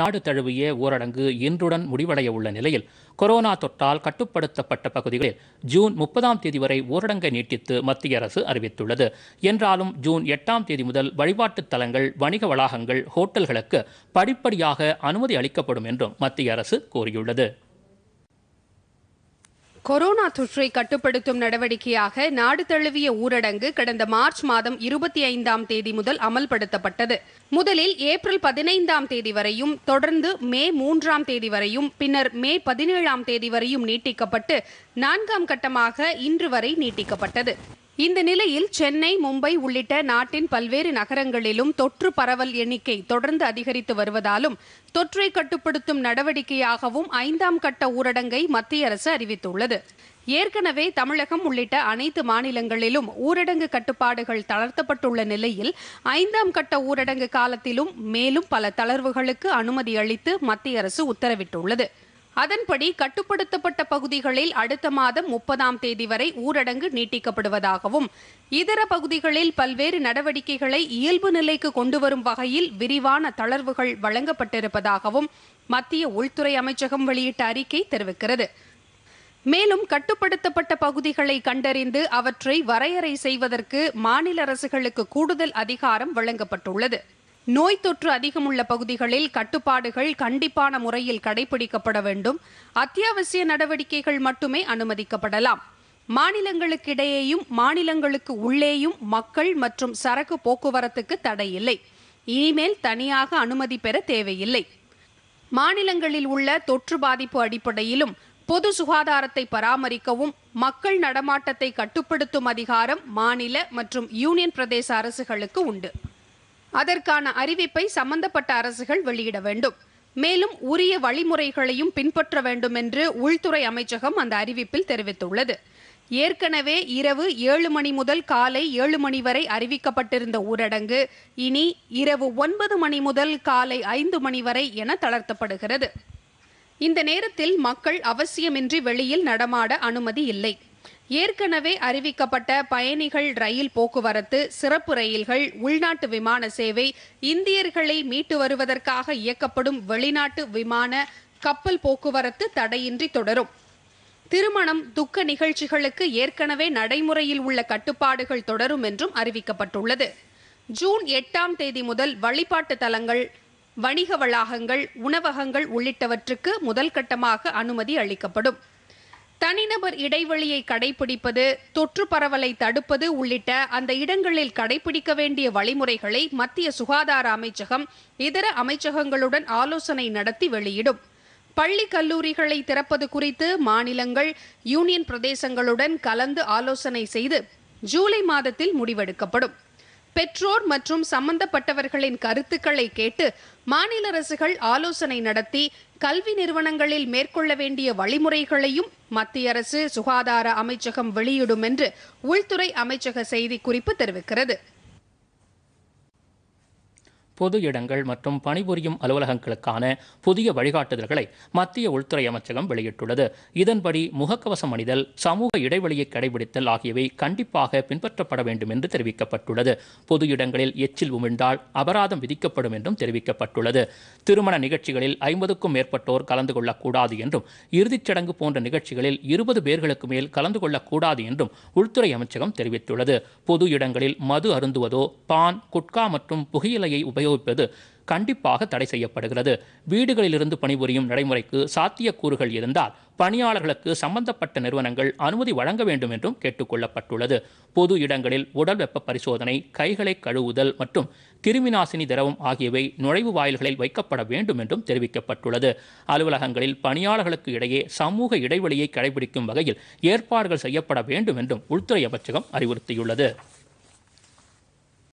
நாடு தழுவிய ஊரடங்கு இன்றுடன் முடிவடைய உள்ள நிலையில் கொரோனா தொற்றால் கட்டுப்படுத்தப்பட்ட பகுதிகளில் ஜூன் முப்பதாம் தேதி வரை ஊரடங்கை நீட்டித்து மத்திய அரசு அறிவித்துள்ளது என்றாலும் ஜூன் எட்டாம் தேதி முதல் வழிபாட்டுத் தலங்கள் வணிக வளாகங்கள் ஹோட்டல்களுக்கு படிப்படியாக அனுமதி அளிக்கப்படும் என்றும் மத்திய அரசு கூறியுள்ளது கொரோனா தொற்றை கட்டுப்படுத்தும் நடவடிக்கையாக நாடு தழுவிய ஊரடங்கு கடந்த மார்ச் மாதம் இருபத்தி ஐந்தாம் தேதி முதல் அமல்படுத்தப்பட்டது முதலில் ஏப்ரல் பதினைந்தாம் தேதி வரையும் தொடர்ந்து மே மூன்றாம் தேதி வரையும் பின்னர் மே பதினேழாம் தேதி வரையும் நீட்டிக்கப்பட்டு நான்காம் கட்டமாக இன்று வரை நீட்டிக்கப்பட்டது இந்த நிலையில் சென்னை மும்பை உள்ளிட்ட நாட்டின் பல்வேறு நகரங்களிலும் தொற்று பரவல் எண்ணிக்கை தொடர்ந்து அதிகரித்து வருவதாலும் தொற்றை கட்டுப்படுத்தும் நடவடிக்கையாகவும் ஐந்தாம் கட்ட ஊரடங்கை மத்திய அரசு அறிவித்துள்ளது ஏற்கனவே தமிழகம் உள்ளிட்ட அனைத்து மாநிலங்களிலும் ஊரடங்கு கட்டுப்பாடுகள் தளர்த்தப்பட்டுள்ள நிலையில் ஐந்தாம் கட்ட ஊரடங்கு காலத்திலும் மேலும் பல தளர்வுகளுக்கு அனுமதி அளித்து மத்திய அரசு உத்தரவிட்டுள்ளது அதன்படி கட்டுப்படுத்தப்பட்ட பகுதிகளில் அடுத்த மாதம் முப்பதாம் தேதி வரை ஊரடங்கு நீட்டிக்கப்படுவதாகவும் இதர பகுதிகளில் பல்வேறு நடவடிக்கைகளை இயல்பு நிலைக்கு கொண்டுவரும் வகையில் விரிவான தளர்வுகள் வழங்கப்பட்டிருப்பதாகவும் மத்திய உள்துறை அமைச்சகம் வெளியிட்ட அறிக்கை தெரிவிக்கிறது மேலும் கட்டுப்படுத்தப்பட்ட பகுதிகளை கண்டறிந்து அவற்றை வரையறை செய்வதற்கு மாநில அரசுகளுக்கு கூடுதல் அதிகாரம் வழங்கப்பட்டுள்ளது நோய் தொற்று அதிகமுள்ள பகுதிகளில் கட்டுப்பாடுகள் கண்டிப்பான முறையில் கடைபிடிக்கப்பட வேண்டும் அத்தியாவசிய நடவடிக்கைகள் மட்டுமே அனுமதிக்கப்படலாம் மாநிலங்களுக்கிடையேயும் மாநிலங்களுக்கு உள்ளேயும் மக்கள் மற்றும் சரக்கு போக்குவரத்துக்கு தடை இல்லை இனிமேல் தனியாக அனுமதி பெற தேவையில்லை மாநிலங்களில் உள்ள தொற்று பாதிப்பு அடிப்படையிலும் பொது சுகாதாரத்தை பராமரிக்கவும் மக்கள் நடமாட்டத்தை கட்டுப்படுத்தும் அதிகாரம் மாநில மற்றும் யூனியன் பிரதேச அரசுகளுக்கு உண்டு அதற்கான அறிவிப்பை சம்பந்தப்பட்ட அரசுகள் வெளியிட வேண்டும் மேலும் உரிய வழிமுறைகளையும் பின்பற்ற வேண்டும் என்று உள்துறை அமைச்சகம் அந்த அறிவிப்பில் தெரிவித்துள்ளது ஏற்கனவே இரவு ஏழு மணி முதல் காலை ஏழு மணி வரை அறிவிக்கப்பட்டிருந்த ஊரடங்கு இனி இரவு ஒன்பது மணி முதல் காலை ஐந்து மணி வரை என தளர்த்தப்படுகிறது இந்த நேரத்தில் மக்கள் அவசியமின்றி வெளியில் நடமாட அனுமதி இல்லை ஏற்கனவே அறிவிக்கப்பட்ட பயணிகள் ரயில் போக்குவரத்து சிறப்பு ரயில்கள் உள்நாட்டு விமான சேவை இந்தியர்களை மீட்டு வருவதற்காக இயக்கப்படும் வெளிநாட்டு விமான கப்பல் போக்குவரத்து தடையின்றி தொடரும் திருமணம் துக்க நிகழ்ச்சிகளுக்கு ஏற்கனவே நடைமுறையில் உள்ள கட்டுப்பாடுகள் தொடரும் என்றும் அறிவிக்கப்பட்டுள்ளது ஜூன் எட்டாம் தேதி முதல் வழிபாட்டு தலங்கள் வணிக வளாகங்கள் உணவகங்கள் உள்ளிட்டவற்றுக்கு முதல் கட்டமாக அனுமதி அளிக்கப்படும் தனிநபர் இடைவெளியை கடைபிடிப்பது தொற்று பரவலை தடுப்பது உள்ளிட்ட அந்த இடங்களில் கடைபிடிக்க வேண்டிய வழிமுறைகளை மத்திய சுகாதார அமைச்சகம் இதர அமைச்சகங்களுடன் ஆலோசனை நடத்தி வெளியிடும் பள்ளி கல்லூரிகளை திறப்பது குறித்து மாநிலங்கள் யூனியன் பிரதேசங்களுடன் கலந்து ஆலோசனை செய்து ஜூலை மாதத்தில் முடிவெடுக்கப்படும் பெற்றோர் மற்றும் சம்பந்தப்பட்டவர்களின் கருத்துக்களை கேட்டு மாநில அரசுகள் ஆலோசனை நடத்தி கல்வி நிறுவனங்களில் மேற்கொள்ள வேண்டிய வழிமுறைகளையும் மத்திய அரசு சுகாதார அமைச்சகம் வெளியிடும் என்று உள்துறை அமைச்சக செய்திக்குறிப்பு தெரிவிக்கிறது பொது இடங்கள் மற்றும் பணிபுரியும் அலுவலகங்களுக்கான புதிய வழிகாட்டுதல்களை மத்திய உள்துறை அமைச்சகம் வெளியிட்டுள்ளது இதன்படி முகக்கவசம் அணிதல் சமூக இடைவெளியை கடைபிடித்தல் ஆகியவை கண்டிப்பாக பின்பற்றப்பட வேண்டும் என்று தெரிவிக்கப்பட்டுள்ளது பொது இடங்களில் எச்சில் உமிழ்ந்தால் அபராதம் விதிக்கப்படும் என்றும் தெரிவிக்கப்பட்டுள்ளது திருமண நிகழ்ச்சிகளில் ஐம்பதுக்கும் மேற்பட்டோர் கலந்து கொள்ளக்கூடாது என்றும் இறுதிச் சடங்கு போன்ற நிகழ்ச்சிகளில் இருபது பேர்களுக்கு மேல் கலந்து கொள்ளக்கூடாது என்றும் உள்துறை அமைச்சகம் தெரிவித்துள்ளது பொது இடங்களில் மது அருந்துவதோ பான் குட்கா மற்றும் புகையிலையை உபயோக உபயோகிப்பது கண்டிப்பாக தடை செய்யப்படுகிறது வீடுகளிலிருந்து பணிபுரியும் நடைமுறைக்கு சாத்தியக்கூறுகள் இருந்தால் பணியாளர்களுக்கு சம்பந்தப்பட்ட நிறுவனங்கள் அனுமதி வழங்க வேண்டும் என்றும் கேட்டுக்கொள்ளப்பட்டுள்ளது பொது இடங்களில் உடல் வெப்ப பரிசோதனை கைகளை கழுவுதல் மற்றும் கிருமிநாசினி திரவம் ஆகியவை நுழைவு வாயில்களில் வைக்கப்பட வேண்டும் என்றும் தெரிவிக்கப்பட்டுள்ளது அலுவலகங்களில் பணியாளர்களுக்கு இடையே சமூக இடைவெளியை கடைபிடிக்கும் வகையில் ஏற்பாடுகள் செய்யப்பட வேண்டும் என்றும் உள்துறை அமைச்சகம் அறிவுறுத்தியுள்ளது